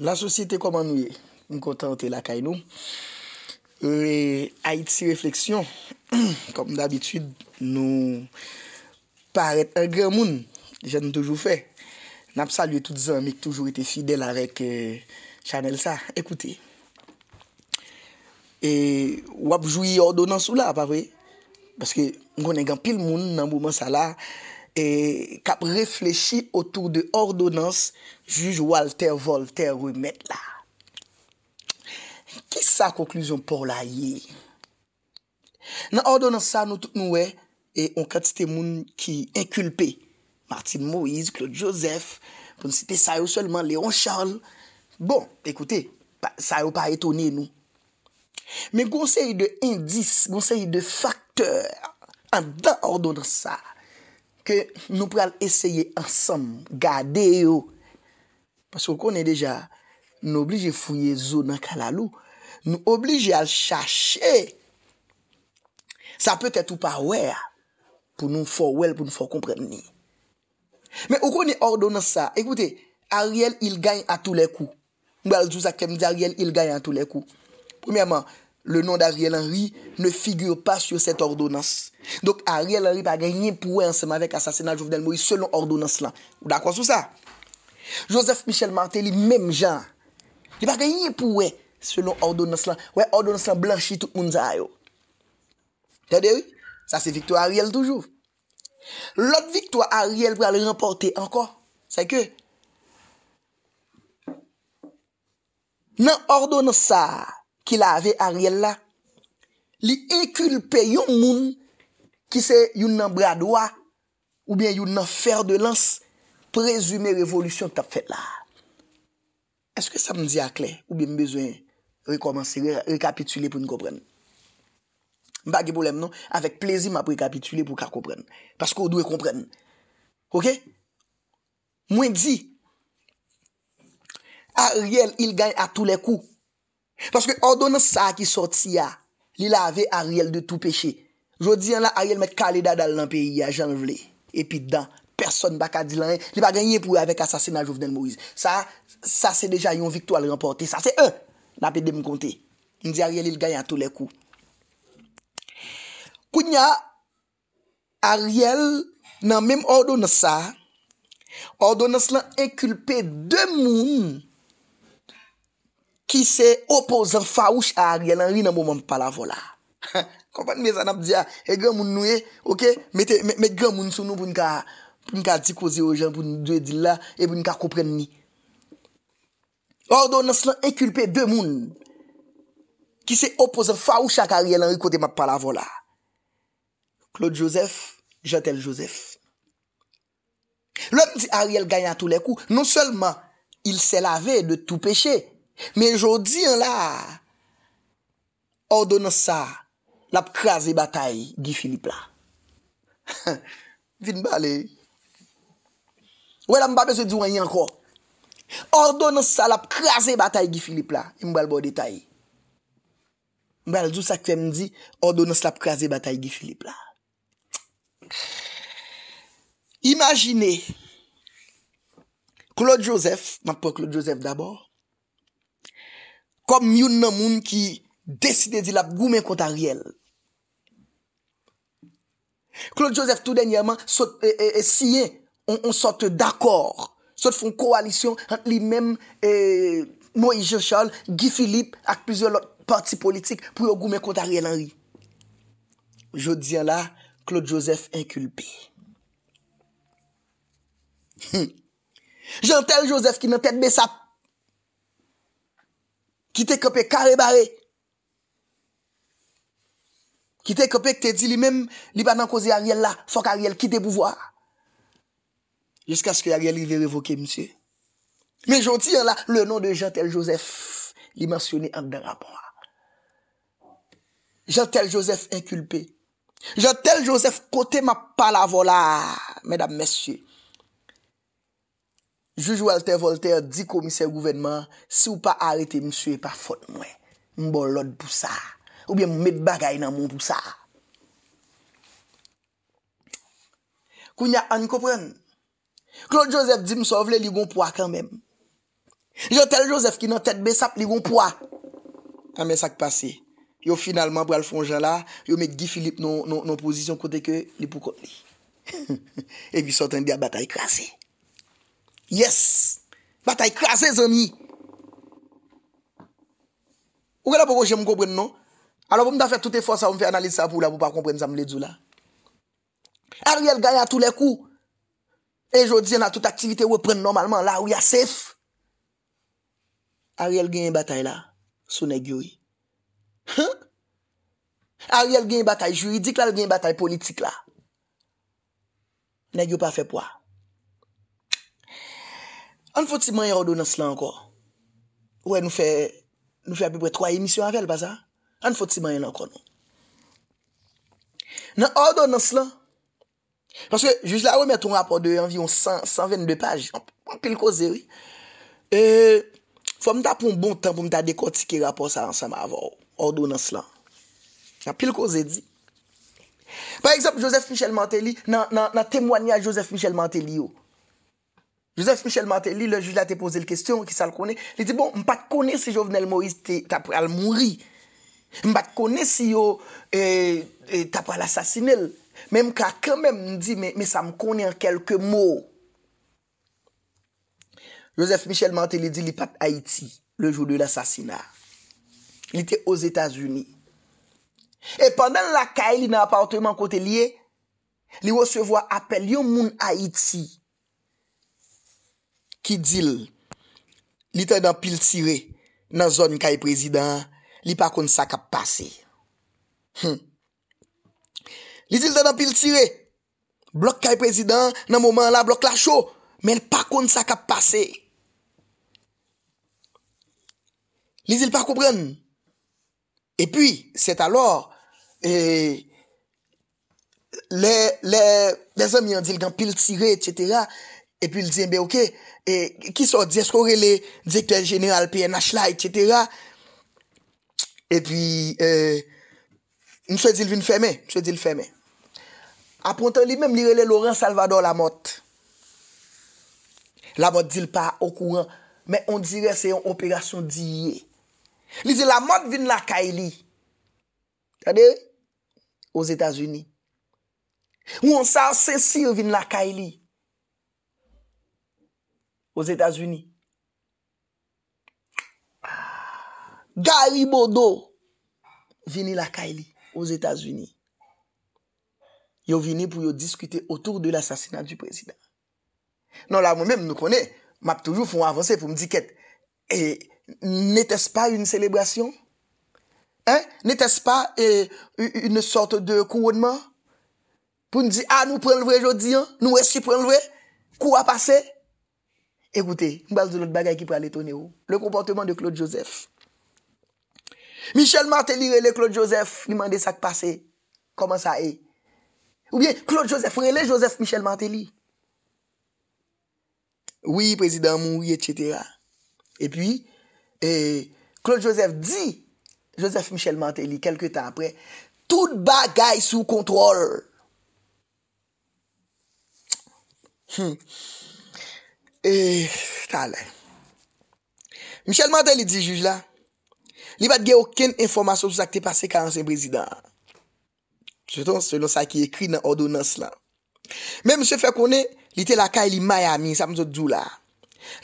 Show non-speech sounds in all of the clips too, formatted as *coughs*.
La sosyete koman nouye, nou kontante lakay nou. E euh, aite si refleksyon, kom *coughs* d'abitud nou paret an gen moun, jen nou toujou fe. Nap salye tout zan, mèk toujou ite fidel avèk euh, chanel sa, ekoute. E wapjoui ordo nan sou la, pa vwe, paske nou konen gen pil moun nan mouman sa la. E kap reflechi otou de ordonans juj Walter Voltaire remet la. Kisa konklusyon pou la ye? Nan ordonans sa nou tout nou we e on katite moun ki inkulpe Martin Moïse, Claude Joseph pou nisite sa yo selman Léon Charles. Bon, ekoute, sa yo pa etone nou. Men gonsey de indis, gonsey de faktor an dan ordonans sa Nou pral eseye ansam Gade yo Paske ou konen deja Nou oblige founye zo nan kalalou Nou oblige al chache Sa petet ou pa wè Pou nou fò wèl Pou nou fò kompren ni Men ou konen ordon sa Ekoute, Ariel il gany a tou le kou Nou aljou sa kem di Ariel il gany a tou le kou Premèman le nan d'Ariel Henry ne figure pa sur set ordonans. Dok Ariel Henry pa genye pouwe anseman vek asasina Jouvedel Moui selon ordonans lan. Ou da kwa sou sa? Joseph Michel Martelly, mem jan, ki pa genye pouwe selon ordonans lan. Ouè ordonans lan blanchi tout moun zay yo. Tede ou? Sa se victou Ariel toujou. Lot victou Ariel pou al remporte anko. Sa ke? Nan ordonans sa Ki la ave Ariel la Li ekulpe yon moun Ki se yon nan bradoa Ou bien yon nan fer de lans Prezume revolution tap fet la Eske sa m di akle Ou bien m bezwen rekomanse Rekapitule pou m kopren M bagi bolem non Avèk plezi m ap rekapitule pou ka kopren Pasko ou dwe kompren Ok Mwen di Ariel il gany a tou le kou Paske ordo nan sa ki sorti ya, li la ave Ariel de tou peche. Jodi an la Ariel met kalida dal nan peyi ya jan vle. Epi dan, person baka di lan. Li pa genye pou avek asasina Jouvenel Moise. Sa, sa se deja yon viktou al remporte. Sa se e, nan pe dem konti. Ndi Ariel il genye an tou le kou. Kou nya, Ariel nan mem ordo nan sa, ordo nan se lan enkulpe demoun, Qui se opposant faouche à Ariel Henry nan mouman palavola. Kompan ça n'a pas dit et grand monde nous ok, met me monde moun nous pour pou nka, pour nous dire koze o jen, nous nka di la, e pou nka ni. lan inculper de moun, Qui se opposant faouche à Ariel Henry kote la palavola. Claude Joseph, Jatel Joseph. L'homme dit Ariel gagne à tous les coups. Non seulement il s'est lavé de tout péché, Men jodi an la, ordon sa la pkaze batay gi Filipla. *laughs* Vin bali. Ouwe la mbabe se di wanyi anko. Ordon sa la pkaze batay gi Filipla. Mbale bo detay. Mbale dousa kve mdi, ordon sa la pkaze batay gi Filipla. Imagine, Claude Joseph, mbapou Claude Joseph dabor, kom mioun nan moun ki deside di lap goumen konta riyel. Claude Joseph tout den yaman, eh, eh, eh, siye, on sote d'akor, sote fon koalisyon ant li men Moïse Jochol, Guy Philippe ak pizye lot parti politik pou yo goumen konta riyel anri. Je diyan la, Claude Joseph inkulpe. Jantel Joseph ki nan tetbe sa pizye, Ki te kepe kare bare. Ki te kepe ki te di li menm li banan kozi Ariel la. Fok Ariel ki te bouvoar. Jiska sku Ariel li ve revoke msye. Me jonti yon la. Le nou de Jean-Thel Joseph. Li mensyone Andra Boa. Jean-Thel Joseph inkulpe. Jean-Thel Joseph kote ma pala vola. Medan msye. Joujou Walter Voltaire, di komiser gouvernement, si ou pa arete msue pa fote mwen, mbo lod pou sa, ou bien mwemet bagay nan mwem pou sa. Kou nya an yi kopren, Claude Joseph di msovle li goun pou a kan men. Yo tel Joseph ki nan tet besap li goun pou a. A men sak pase, yo finalman pral fon jan la, yo met Guy Philippe non, non, non posisyon kote ke li pou kote li. *laughs* E vi sot an di a batay krasi. Yes! Bata yi krasè zan yi. Ou gen la bojè mou kompren nou? Alo mou da fè toutè fòs a mou fè analize sa mou la mou pa kompren zan mou le djou la. Ariel ganyan toutè kou. E jò diyen nan toutè aktivite wè pren normalman la ou ya sef. Ariel gen yi batay la sou negyo yi. Ha? Ariel gen yi batay juridik la Ariel gen yi batay politik la. Negyo pa fè poa. An fote si man yon ordo nan slan anko? Ou e nou fe, nou fe api pou e 3 emisyon anvel, baza? An fote si man yon anko nou? Nan ordo nan slan? Paske, jous la ou met ton rapor de yon, yon 100, 122 paj, an pil kose, oui. E, fwa mta pou mbon tan pou mta dekotike rapor sa ansan ma avor, ordo nan slan. An pil kose di. Par eksep, Joseph Michel Mantelli, nan temwany a Joseph Michel Mantelli yo. Joseph Michel Mantelli, le juj la te pose l'kestyon, ki sa l'kone. Li di bon, m pa kone si Jovenel Moïse te tapre al mouri. M pa kone si yo e, e, tapre al asasine l. Men m ka kèmèm di, men sa m kone an kelke mò. Joseph Michel Mantelli di li pat Haiti, le jou de l'asasina. Li te os Etats-Unis. E pandan la kèy li nan apatèman kote liye, li yo se vwa apèl yo moun Haiti. ki dil... li te dan pil tire nan zon ka e prezident... li pa kon sa kap pase. Hm. Li dil te dan pil tire... blok ka e prezident nan mouman la blok la chou... men pa kon sa kap pase. Li dil pa koupren. E pi, set alor... E, le zon mi an dil kan pil tire, etc... E pi li diye, eh be ok, ki so diye, sko rele direktor jeneral PNH la, etc. E pi, mswe diyle vin feme, mswe diyle feme. Apron ten li, mem li rele Laurent Salvador Lamotte. Lamotte diyle pa, okou an, men on dire se yon operasyon diye. Li diyle, Lamotte vin la Kaili. Tade, os Etats-Unis. Ou an sa, se sir vin la Kaili. aux États-Unis. Gary Bodo vini la Kaili aux États-Unis. Yo vini pour discuter autour de l'assassinat du président. Non, là, moi-même, nous connais, m'a toujours font avancer pour me dire et eh, n'était-ce pas une célébration? Hein? N'était-ce pas eh, une sorte de couronnement? Pour me dire, ah, nous prenons le vrai aujourd'hui, hein. nous aussi prenons le vrai, Quoi Ekoutè, mbazou lout bagay ki pralè tonè ou. Le komportèman de Claude Joseph. Michel Martelly rele Claude Joseph. Li mandè sa k'passe. Koman sa e? Ou bien, Claude Joseph rele Joseph Michel Martelly. Oui, président Moui, etc. Et puis, eh, Claude Joseph di Joseph Michel Martelly, kelke tan apre. Tout bagay sou kontrol. Hmm. E, talen, Michel Mantel li di juj la, li bat ge ouken informasyon sou sa ki te pase ka anseyn prezident. Jeton, selon sa ki ekri nan odonans la. Men, mse fè konen, li te la ka e li Miami, sa mzou djou la.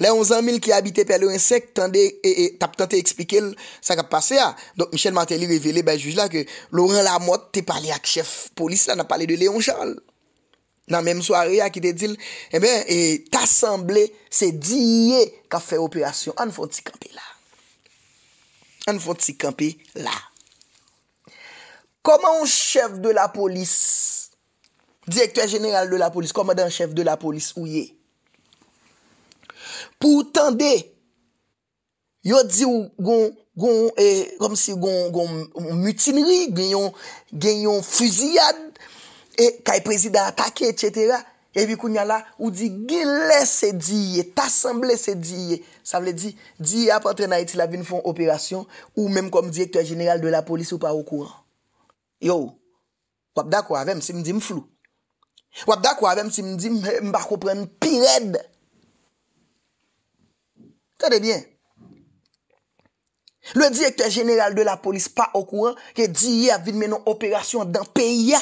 Le 11 anmil ki abite pe le unsek, tande, e, e, tap tante ekspike l, sa ka pase a. Donk Michel Mantel li revele, be, juj la, ke Laurent Lamotte te pale ak chef polis la, na pale de Léon Charles. nan menm swari a ki te dil e ben e tasemble se diye ka fe operasyon an fon ti kampe la an fon ti kampe la koman chèv de la polis direktor general de la polis koman dan chèv de la polis ouye pou tande yo di ou gon eh, mutinri genyon fuziyad e kaj prezida atake, etche tera, e vi kounya la, ou di, gile se diye, tasemble se diye, sa vle di, diye apotre na iti la vin fon operasyon, ou menm kom direktor general de la polis ou pa okouran. Yo, wap da kwa avem si mdi mflou? Wap da kwa avem si mdi mbakopren pired? Sa de bien? Le direktor general de la polis pa okouran ke diye avin menon operasyon dan peyya,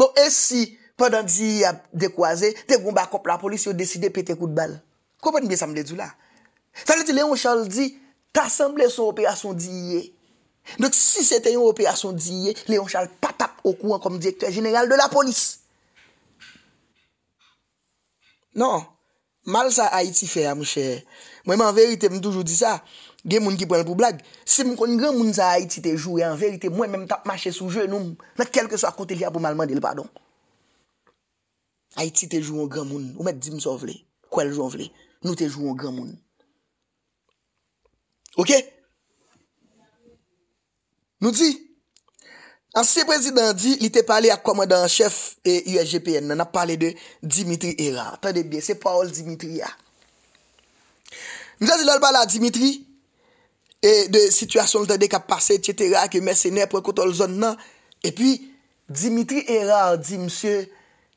Bon, e si, padan di ya dekwaze, te goumba kop la polis yo deside pete kout bal. Koupan miye samde djou la? Taleti Leon Charles di, tasemble son operasyon di ye. Dok, si se te yon operasyon di ye, Leon Charles patap okou an kom direktor general de la polis. Non, mal sa Haiti fè ya mouche. Mwen man verite mdoujou di sa. Gen moun ki pwen pou blag. Si moun koni gen moun sa Haiti te jwou, en verite mwen men tap mache soujou, nan kelke sa kote liya pou malman deli padon. Haiti te jwou an gen moun. Ou met di m sou vle. Kwen jwou an vle. Nou te jwou an gen moun. Ok? Nou di. An se prezident di, li te pale ak komodan chef e USGPN. Nan ap pale de Dimitri Hira. Pende bi, se paol Dimitri ya. Mwen sa di lal pale a Dimitri, E de situasyon lade kwa pase, etyetera, ki mersenè prekotol zon nan. E pi Dimitri Erard di, msye,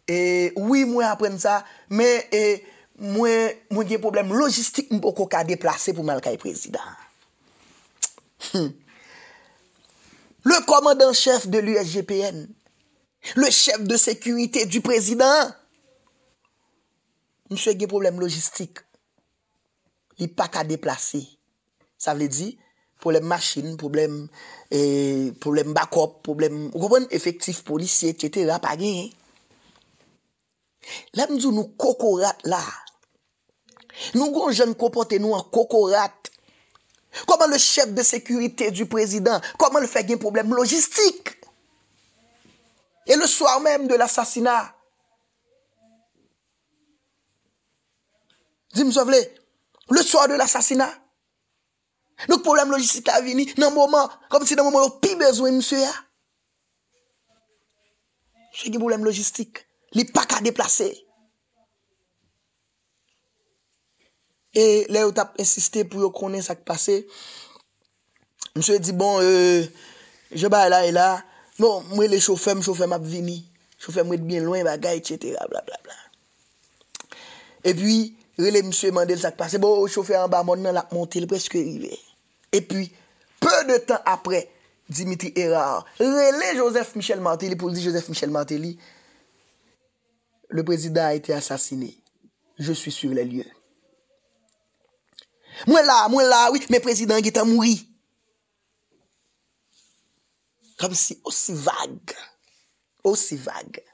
e, wii mwen apren sa, e, mwen gen problem logistik mwen pou kwa deplase pou mwen kwa e prezident. Hmm. Le komandan chef de l'USGPN, le chef de sekurite du prezident, mwen gen problem logistik li pata deplase. Ça veut dire problème machine, problème problème backup, problème vous effectif policier, etc. Pas Là, nous nous cocorate là. Nous gon jeunes comporter nous en cocorate. Comment le chef de sécurité du président, comment le fait un problème logistique. Et le soir même de l'assassinat, dis-moi, le soir de l'assassinat, Nouk poulem logistik a vini, nan mouman, kom si nan mouman yo pi bezwen, msye ya. Se gen poulem logistik, li pak a deplase. E, la yo tap insisté pou yo konen sa k'pase. Msye di, bon, e, je ba la e la. Bon, mwen le choufer, mwen choufer map vini. Choufer mwen et bien loin, bagay, etc. Et puis, Relè, M. Mandel, sa k'passe. Bo, choufe en ba, moun nan la montè, lè preskè rive. Et puis, peu de tan apre, Dimitri Hérard. Relè, Joseph Michel Manté, lè pou l'di Joseph Michel Manté, lè. Le prezident a ete asasine. Je suis sur le lieu. Mwen la, mwen la, oui, me prezident getan mouri. Kam si osi vague. Osi vague.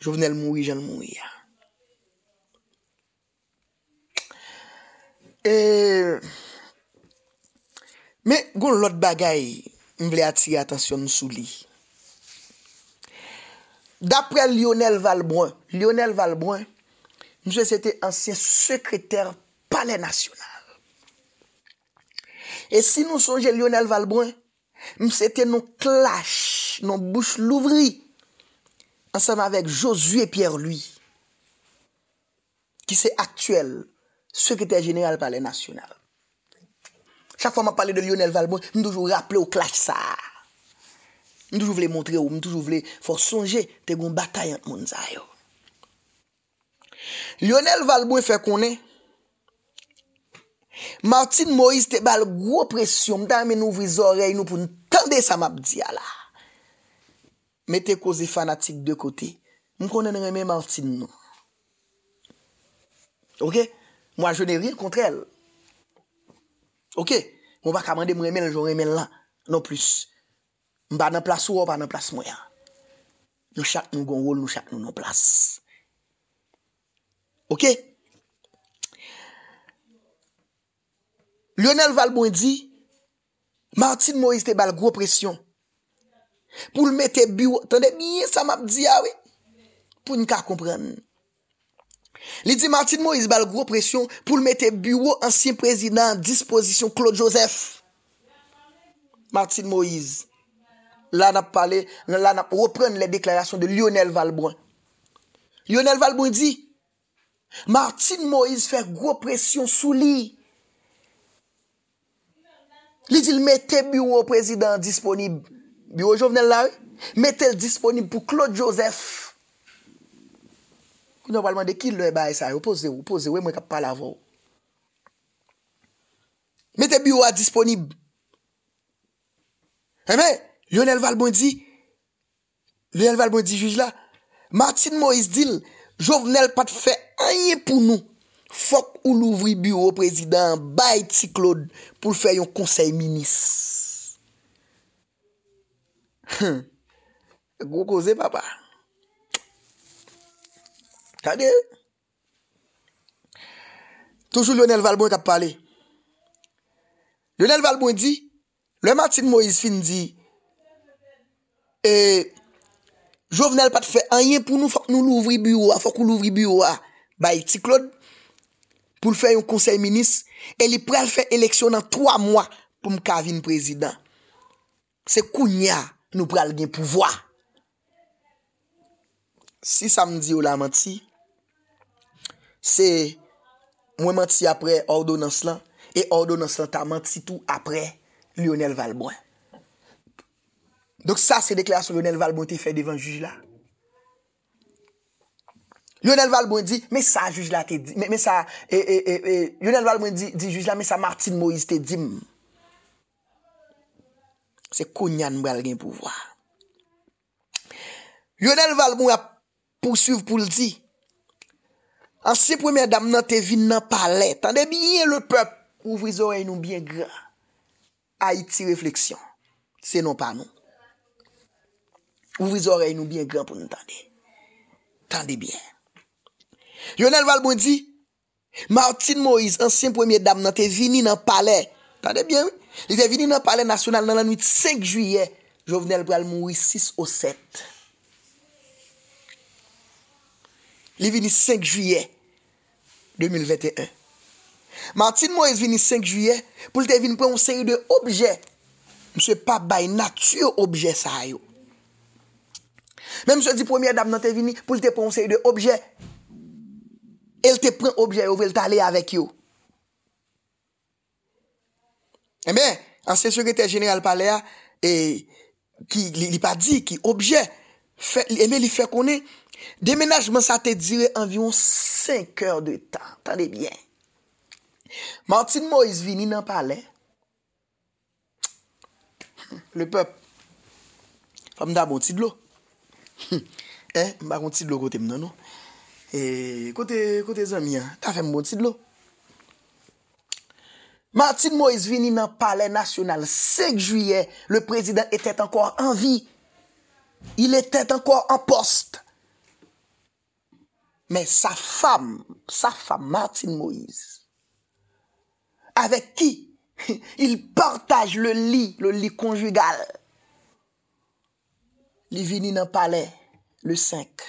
Jou venè l'mouri, jen l'mouri, ya. E, mwen goun lot bagay, mwen vle atsi atasyon mwen souli. Dapre Lionel Valbrun, Lionel Valbrun mwen se sète ansyen sekreter panenasyonal. E si mwen sonje Lionel Valbrun, mwen se sète nou klasch, nou bouch louvri. Ansan avèk Josué Pierre Louis, ki se aktuel. Sekreter jeneral pale nasyonal. Chak fwa ma pale de Lionel Valbon, mwen toujou rapple ou klasch sa. Mwen toujou vle montre ou, mwen toujou vle fwa sonje, te goun batayant moun zayou. Lionel Valbon fwe konen, Martin Moise te bal gro presyon, mwen ta amen ouvri zorey nou pou n tende sa map diya la. Mwen te kozi fanatik de koti, mwen konen reme Martin nou. Ok? Mwa jwene rin kontrel. Ok. Mwa va kamande mwen remen anjou remen la. Non plus. Mba nan plas wou, mba nan plas mwen ya. Nou chak nou gongol, nou chak nou nan plas. Ok. Lionel Valboen di, Martin Moïse te bal gro presyon. Poul mwen te biw, tande miye sa map di ya ah we. Poul nika komprenn. Li di Martin Moïse bal gro presyon pou l mette bureau ansyen prezident en disposisyon Claude Joseph. Martin Moïse. La nap pale, la nap reprenne le deklarasyon de Lionel Valboin. Lionel Valboin di, Martin Moïse fè gro presyon sou li. Li di l mette bureau prezident disponib. Bureau Jovenel la, mette l disponib pou Claude Joseph. nou valman de kil lè baye sa, ou pose ou, ou pose ou, e mwen kap pa lavo. Mete biwa disponib. Emen, eh, yonel valman di, yonel valman di juj la, Martin Moïse dil, jo vnel pat fe anye pou nou, fok ou louvri biwo prezident, baye ti Claude, pou fè yon konsey minis. Gou koze papa. Toujou Lionel Valbon te ap pale. Lionel Valbon di, le mati de Moïse Finn di, e, jo venel pat fe anyen pou nou fok nou l'ouvri bureau a, fok ou l'ouvri bureau a, bayi, ti Claude, pou l'fe yon konsey minis, el li prel fe eleksyon nan 3 mwa pou mka vin prezident. Se kounya nou prel gen pou vwa. Si sa mdi ou la mati, Se mwen manti apre Ordo Nanslan E Ordo Nanslan ta manti tout apre Lionel Valbon Dok sa se dekla yon Lionel Valbon te fe devan jujla Lionel Valbon di Me sa jujla te di hmm. Lionel Valbon di jujla Me sa Martin Moïse te di Se konyan mwen al gen pou vwa Lionel Valbon a poursuiv pou ldi Ansiye premye dam nan te vin nan pale, tande bien le pep, ouvri zorey nou bien gran. Haiti refleksyon, se non pa nou. Ouvri zorey nou bien gran pou nou tande. Tande bien. Yonel Valbondi, Martin Moise, ansiye premye dam nan te vin nan pale, tande bien. Yonel Valbondi, ansiye premye dam nan te vin nan pale, tande bien. li vini 5 juye, 2021. Manti mwes vini 5 juye, pou lte vini pronsenye de obje, mse pa bay natu obje sa yo. Men mse di pwemye dam nan te vini, pou lte pronsenye de obje, el te pronsenye obje, yo vel talye avèk yo. Emen, eh ansenye sekreter jeneral palea, ki li pa di ki obje, emen li fè konen, eh Demenajman sa te dire anvyon 5 keur de tan. Tande bien. Martin Moise vini nan pale. Le pep. Fem da bon tidlo. Eh, bakon tidlo kote mneno. E kote zanmian. Tafem bon tidlo. Martin Moise vini nan pale nasyonal. 5 juye, le prezident etet ankor anvi. Il etet ankor an poste. Men sa fam, sa fam, Martin Moïse, avek ki *laughs* il partaj le li, le li konjugal, li vini nan pale, le 5,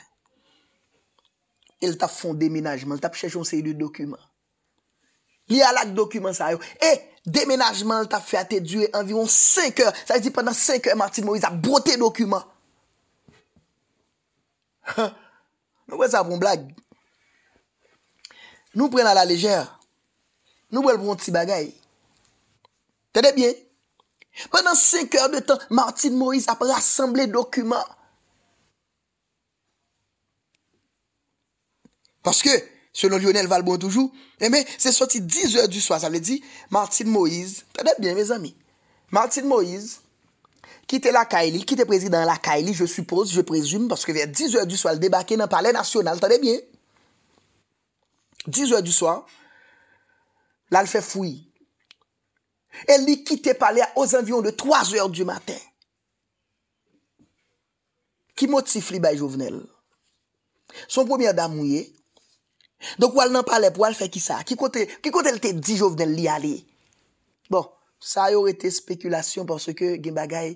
il ta fon demenajman, il ta pchechon se yi di dokuman. Li alak dokuman sa yo, e, demenajman il ta fè a te djue anviron 5, sa yi di penan 5, Martin Moïse, a bote dokuman. Ha! Ouè sa voun blag? Nou pren a la lejèr. Nou bèl voun ti bagay. Tèdè bien. Pendant 5 heures de temps, Martin Moïse apre assemble document. Parce que, selon Lionel Valbon toujours, eh c'est sorti 10 heures du soir. Ça l'a dit Martin Moïse. Tèdè bien, mes amis. Martin Moïse. kite la Kaili, kite prezident la Kaili, je suppose, je presume, parce que vers 10h du soir, le débat qui n'en parlait national, t'en es bien, 10h du soir, la le fait fouille, elle y kite parler aux environs de 3h du matin, qui motif li by Jovenel, son premier damouillé, donc wale n'en parlait, wale fait qui ça, qui compte elle te dit Jovenel li alé, Sa yor ete spekulasyon pwos ke Gimba gaye...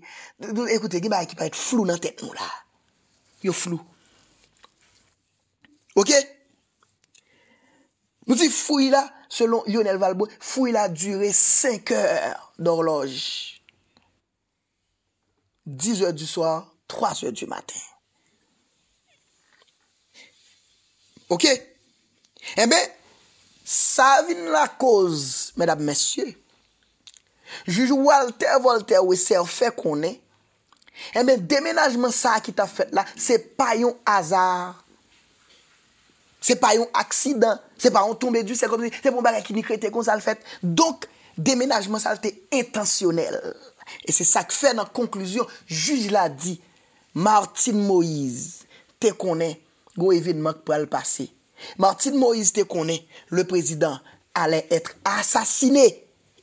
Ekoute, Gimba gaye ki pa ete flou nan tet mou la. Yo flou. Ok? Nou si fuy la, selon Yonel Valbo, fuy la dure 5 heures d'horloj. 10 heures du soir, 3 heures du matin. Ok? Ebe, eh sa vin la cause, mèdap mèsyè, Joujou Walter, Walter, wè sè ou fè konè E men, demenajman sa ki ta fèt la Se pa yon azar Se pa yon aksidan Se pa yon tombe du, se kon si Se pon baka ki ni kre te kon sa l fèt Donk, demenajman sa l te etansyonel E se sa k fè nan konkluzyon Joujou la di Martin Moïse te konè Go evidman pou al pasi Martin Moïse te konè Le prezident alè etre asasine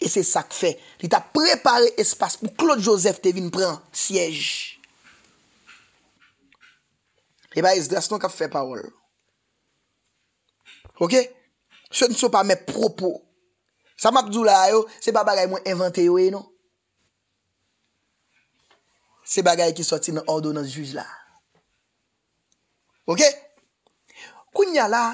E se sak fe. Li ta prepare espas. Mou Claude Joseph te vin pren siyej. E eh ba es drasnon ka fe parol. Ok? Se n sou pa me propo. Sa map djou la yo. Se pa bagay mwen inventé yo e nou. Se bagay ki soti nan ordo nan zjouj la. Ok? Koun ya la. Koun ya la.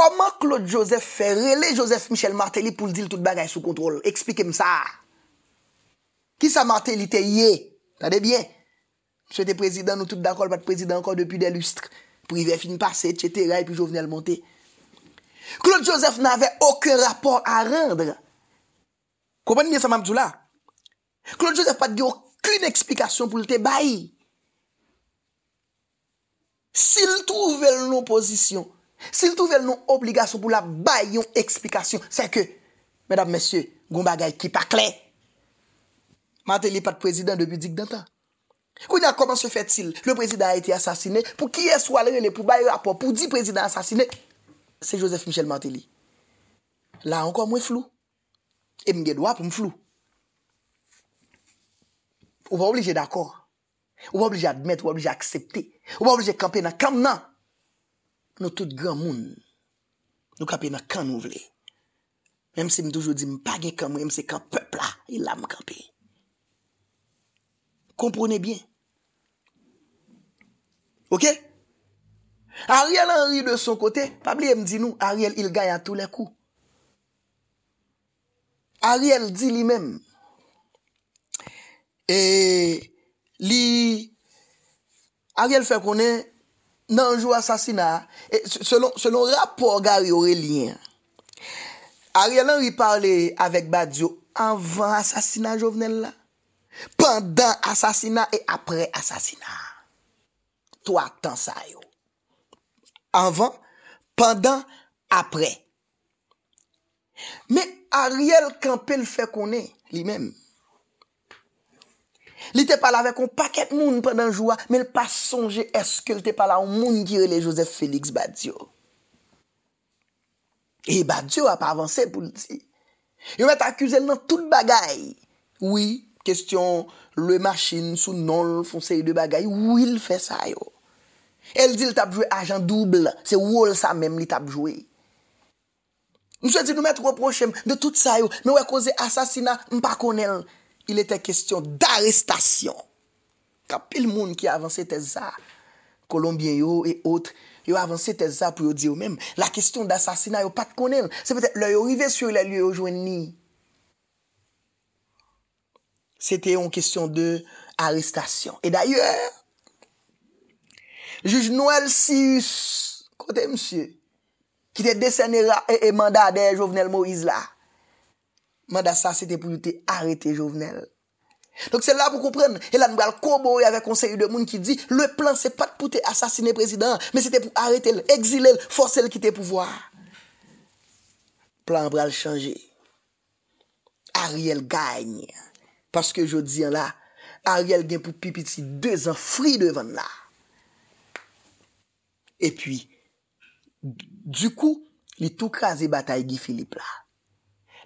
Koman Claude Joseph fè relè Joseph Michel Martelly pou l di l tout bagay sou kontrol? Eksplike m sa. Ki sa Martelly te ye? Tade bien. Mse te prezident nou tout dakol pat prezident ankor depi de lustre. Pou i ve fin passe, tchetera, epi jo vene al monté. Claude Joseph n'avey okun rapor a rendre. Koman miye sa mamzou la? Claude Joseph pat di okun eksplikasyon pou l te bayi. Si l touvel l oposisyon, Sil touvel nou obligasyon pou la bay yon eksplikasyon. Se ke, mèdame, mèsyè, goumba gay ki pa kle. Mantéli pat prezident debi dik d'antan. Kou na, koman se fè til? Le prezident a iti asasine. Pou kiye sou alè yonè pou bay yon rapport pou di prezident asasine? Se Joseph Michel Mantéli. La anko mwen flou. E mwen gèdwa pou mwen flou. Ou wè oblije d'akor. Ou wè oblije admèt, ou wè oblije akseptè. Ou wè oblije kampè nan kam nan. nou tout gran moun, nou kapi nan kan nou vle. Mèm se mdoujou di mpagen kan mwen, mse kan pepla, il la e mkampi. Komprone bien. Ok? Ariel anri de son kote, pabli mdi nou, Ariel il gaye a tou lè kou. Ariel di li mèm. E, li, Ariel fè konè, nanjou asasina, e, selon rapor gari yore liyen, Ariel an riparle avek badyo, anvan asasina jovenel la, pandan asasina, e apre asasina. To ak tan sayo. Anvan, pandan, apre. Me Ariel kampel fe konen li menm. Li te pala vek ou paket moun prenen joua Me l pa sonje eske li te pala ou moun kirele Joseph Felix Badiou E Badiou a pa avanse pou l di Yon met akuse l nan tout bagay Oui, question le machine sou non l fonseye de bagay Ou il fe sayo El di l tapjwe ajan double Se wol sa mem li tapjwe M se di nou met reprochem de tout sayo Me we koze asasina m pa konel il ete kestyon d'arestasyon. Kan pil moun ki avanse te zza, kolombien yo et otre, yo avanse te zza pou yo di yo mem. La kestyon d'assasina yo pat konen. Se pete, lo yo rive sur la lye yo jwen ni. Se te yon kestyon de arrestasyon. Et d'ayor, juj Noel Sius, kote msye, ki te desenera e mandade jovenel Moïse la, Manda sa, se te pou yote arete jovenel. Donk se la pou koupren, elan bral kobo yave konsey yu demoun ki di, le plan se pat pou te asasine prezident, men se te pou arete el, exile el, force el kite pou vwa. Plan bral chanje. Ariel gagne. Paske yo diyan la, Ariel gen pou pipiti dezen fri devan la. E pi, du kou, li tou kaze batay gi Filipe la.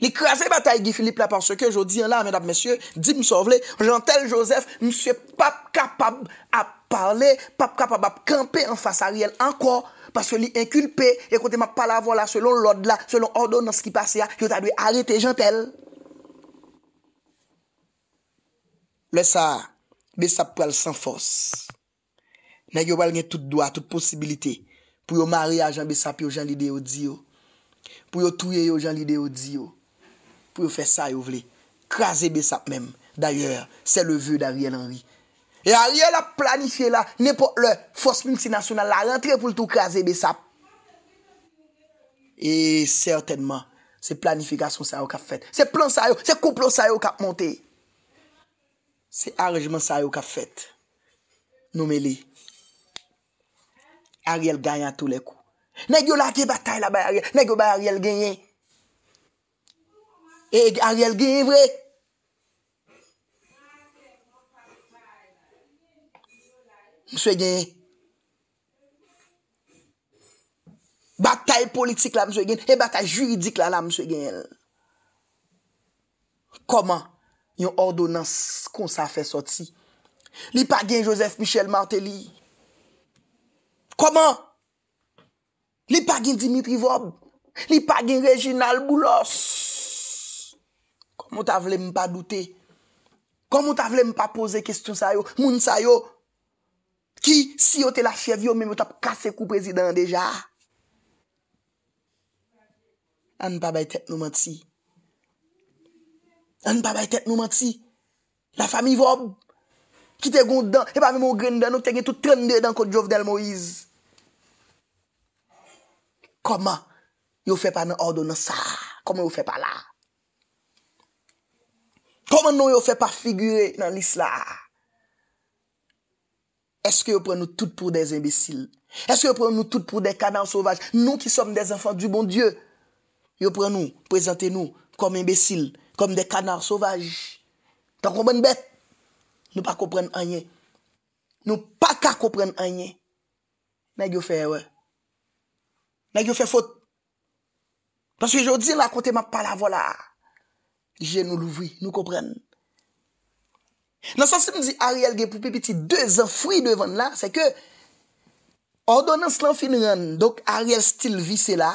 Li krasi batay Gifilip la parce ke jodi yon la, mèdap mèsye, di msovle, jantel Joseph, msye pap kapab ap parle, pap kapab ap kampe an fasa riel anko, parce li inkulpe, ekote ma pala vo la, selon l'od la, selon ordo nan ski pase ya, yo ta dwe arrete jantel. Le sa, besap pou el san fos, nan yo wèl gen tout doa, tout posibilite, pou yo mari a jan besap yo jan lide yo di yo, pou yo touye yo jan lide yo di yo, pou yo fè sa yo vle, krasè besap mèm, d'ayèr, se le vè d'Ariel Henry, e Ariel a planifiè la, ne pot lè, fòs minse nasyonal la, rentrè pou l'tou krasè besap, e certainman, se planifikasyon sa yo kap fèt, se plan sa yo, se kouplo sa yo kap montè, se arjman sa yo kap fèt, noumè li, Ariel ganyan tou lè kou, ne gyo la ki batay la bay Ariel, ne gyo bay Ariel ganyan, E Ariel Givre Mse genye Batay politik la mse genye E batay juridik la la mse genye Koman yon ordonans Kon sa fe soti Li pagyen Joseph Michel Martelly Koman Li pagyen Dimitri Vaub Li pagyen Reginald Boulos Mwen ta vle mwen pa doute. Kon mwen ta vle mwen pa pose kistoun sa yo. Moun sa yo. Ki si yo te la chevyon mwen mwen tap kase kou prezidant deja. An pa bay tet nou mat si. An pa bay tet nou mat si. La fami vob. Ki te goun dan. E pa mwen mwen gren dan. Nou te gen tout trende dan kou Djovdel Moiz. Koman yo fe pa nan ordo nan sa. Koman yo fe pa la. Koman nou yo fe pa figyre nan lis la? Eske yo pren nou tout pou des imbesil? Eske yo pren nou tout pou des kanar sovaj? Nou ki som des anfan du bon dieu Yo pren nou, prezante nou Kom imbesil, kom des kanar sovaj Tan kon ben bet Nou pa kompren anye Nou pa ka kompren anye Nèk yo fe we Nèk yo fe fote Panswe yo di la konti ma pala vola Je nou louvoui, nou kompren. Nansan se mzi Ariel gen pou pe piti dezen fwi devan la, se ke ordonans lan fin ren. Donk Ariel stil vi se la.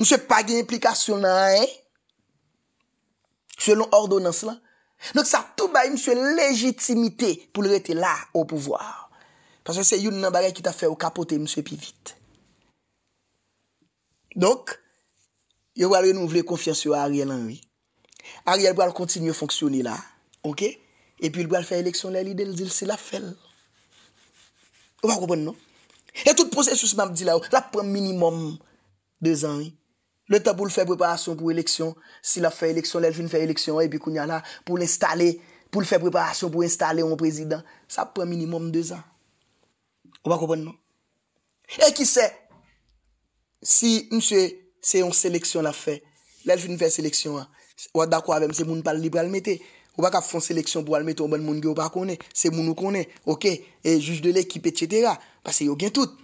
Mse pa gen implikasyon nan ane. Eh? Selon ordonans lan. Donk sa tou bay mse legitimite pou le rete la ou pouvoar. Paswa se yon nan bagay ki ta fe ou kapote mse pi vit. Donk, Yo wale renouvle konfiyans yo a Ariel anwi. Ariel wale kontinye fonksyoni la. Ok? E pi wale fèy eleksyon lè l'idèl, dil se la fèl. O wakopon nou? E tout prosesus mabdi la ou, la ppè minimum 2 anwi. Le tabou l fèy preparasyon pou eleksyon, si la fèy eleksyon lè, fin fèy eleksyon anwi, pi koun yana pou l installe, pou l fèy preparasyon pou installe on prezident. Sa ppè minimum 2 anwi. O wakopon nou? E ki se? Si msye Se yon seleksyon la fe. Lèl fin fè seleksyon an. Ou adakwa avèm se moun pal libre almetè. Ou baka fon seleksyon pou almetè ou ban moun ge ou pa konè. Se moun ou konè. Ok. E juj de lèkipè tchetera. Pase yo gen tout.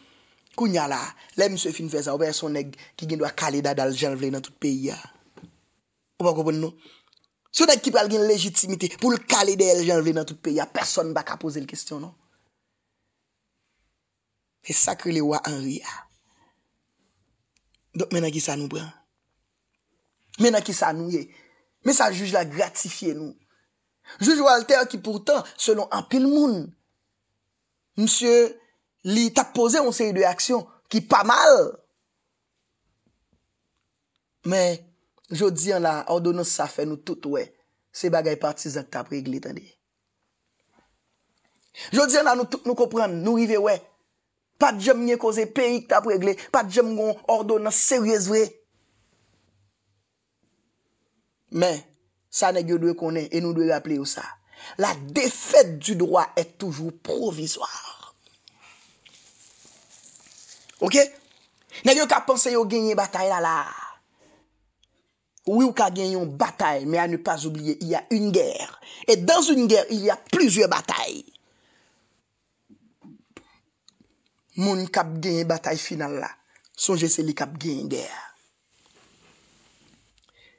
Kou nyal la. Lèl mse fin fè sa. Ou bè son neg ki gen do a kalé da dal janvle nan tout peyi ya. Ou baka pon nou. Se yo deg ki pral gen lejitimite pou l kalé de l janvle nan tout peyi ya. Person baka pose l kestyon nou. E sakri le wak anri ya. Dok mena ki sa nou bran. Mena ki sa nou ye. Men sa juj la gratifiye nou. Juj walter ki pourtant selon an pil moun. Mse li tap pose yon sey de aksyon ki pa mal. Men, jo diyan la, ou do nou safen nou tout wey. Se bagay pati 6 oktab rey glitande. Jo diyan la nou tout nou kopran nou rive wey. pa djem nye koze peyik ta pregle, pa djem gon ordo nan seryezwe. Men, sa negyo dwe konen, e nou dwe aple yo sa. La defet du droit et toujou provisoar. Ok? Negyo ka pense yo genye batay la la. Ou yo ka genyon batay, men anou pas oubliye, iya un gèr. Et dans un gèr, il y a plizye batay. Moun kap genye batay final la. Sonje se li kap genye der.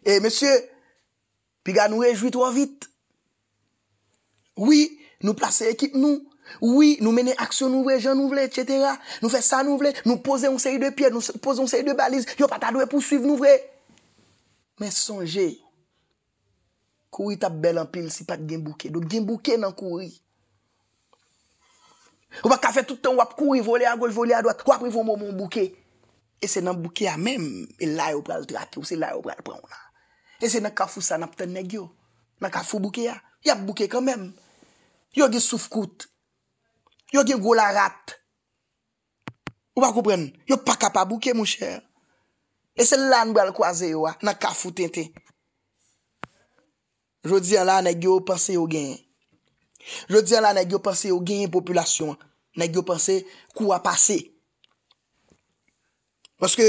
E, mesye, pi ga nou rejoui to a vit. Oui, nou plase ekip nou. Oui, nou mene aksyon nou vre, jan nou vre, etc. Nou fe sa nou vre, nou pose yon seyi de pye, nou pose yon seyi de balize, yon pata dwe pou suiv nou vre. Men sonje, kouri tap bel an pil si pat gen bouke. Don gen bouke nan kouri. Wap kafe toutan wap kuri vole a gole vole a doat Wap kuri vo moun moun bouke Ese nan bouke a menm E la yo pral drake ou se la yo pral prou na Ese nan kafu sanap ten negyo Nan kafu bouke a Yap bouke kan menm Yo gen souf kout Yo gen go la rat Wap koupren Yo pakapa bouke mouche Ese lan bral kwaze yo a Nan kafu ten te Jodi an la negyo Pase yo gen Je diyan la, nèk yo pense yo genye populasyon. Nèk yo pense kou a pase. Paske,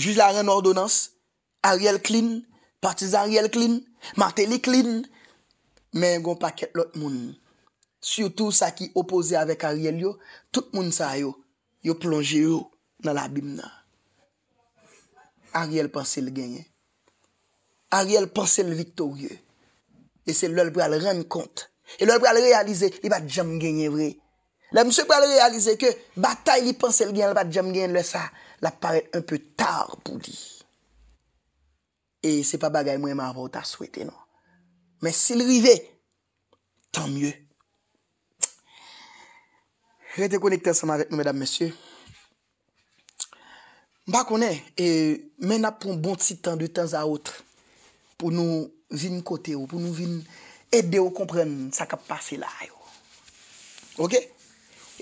juj la ren ordonans, Ariel klin, partiz Ariel klin, Martelly klin, men yon paket lot moun. Soutou sa ki opose avèk Ariel yo, tout moun sa yo, yo plonge yo nan la bim nan. Ariel pense l genye. Ariel pense l viktorye. E se l lèl pou al ren konte. E lòl pral realize li bat jem genye vre. Lè msè pral realize ke batay li panse l genye, li bat jem genye lè sa, la pare un peu tar pou di. E se pa bagay mwen ma avote a souwete nou. Men se li rive, tan mye. Rè te konek ten sa maret nou, mèdame, mèsye. Mpa konen, men ap pou mbon ti tan de tan za outre, pou nou vin kote ou, pou nou vin... E de ou kompren sa kap pase la yo. Ok?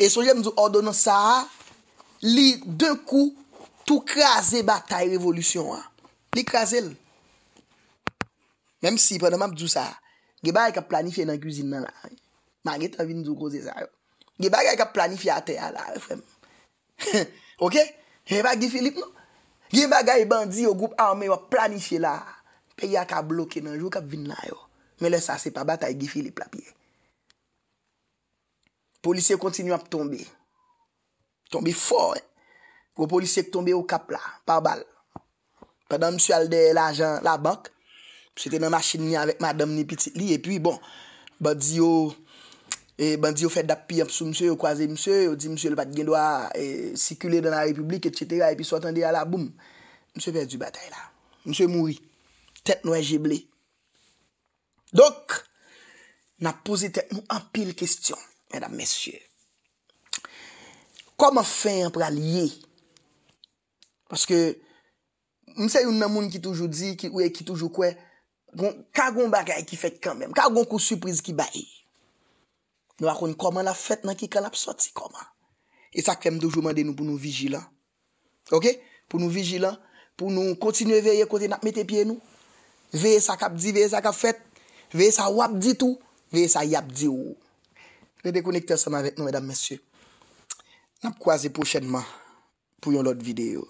E sou jem zou ordonan sa a, li d'un kou, tou kraze batay revolusyon a. Li kraze l. Mem si, pwede map zou sa a. Geba yi kap planifiye nan kuzine nan la. Eh? Ma ge ta vin zou kouze sa yo. Geba yi kap planifiye a te a la. Eh, *laughs* ok? Geba gifilip nou. Geba gaya bandi yo goup aome yo planifiye la. Pe yi a ka bloke nan. Jou kap vin nan yo. Men le sa se pa batay gifili plapye. Polisye kontinu ap tombe. Tombe for. Go polisye tombe ou kapla, pa bal. Pendan msye al de la jan la bank. Pse te nan machin ni avèk madam ni pitit li. Epi bon, ban di yo fet dap pi ap sou msye ou kwaze msye. Ou di msye le pat gen do a eh, sikule dan la republik et setera. Epi sou atan de ala boum. Msye fè du batay la. Msye mouri. Tet nou e jebley. Dok, na pozite moun apil kestyon, mèda mèsyè. Koma fè yon pral yè? Paske, mse yon mè moun ki toujou di, ki ouye ki toujou kwe, ka goun bagay ki fèk kanmèm, ka goun kou sürpriz ki baye. Nou akoun koman la fèt nan ki kalap soti koman. E sakèm toujou mande nou pou nou vijilan. Ok? Pou nou vijilan, pou nou kontinu veye konti nak mette piye nou. Veye sakap di, veye sakap fèt. Veye sa wap di tou, veye sa yap di ou. Ve dekonekte seman vek nou, mèdam, mèsyè. Nap kwaze pou chènman, pou yon lot videyo.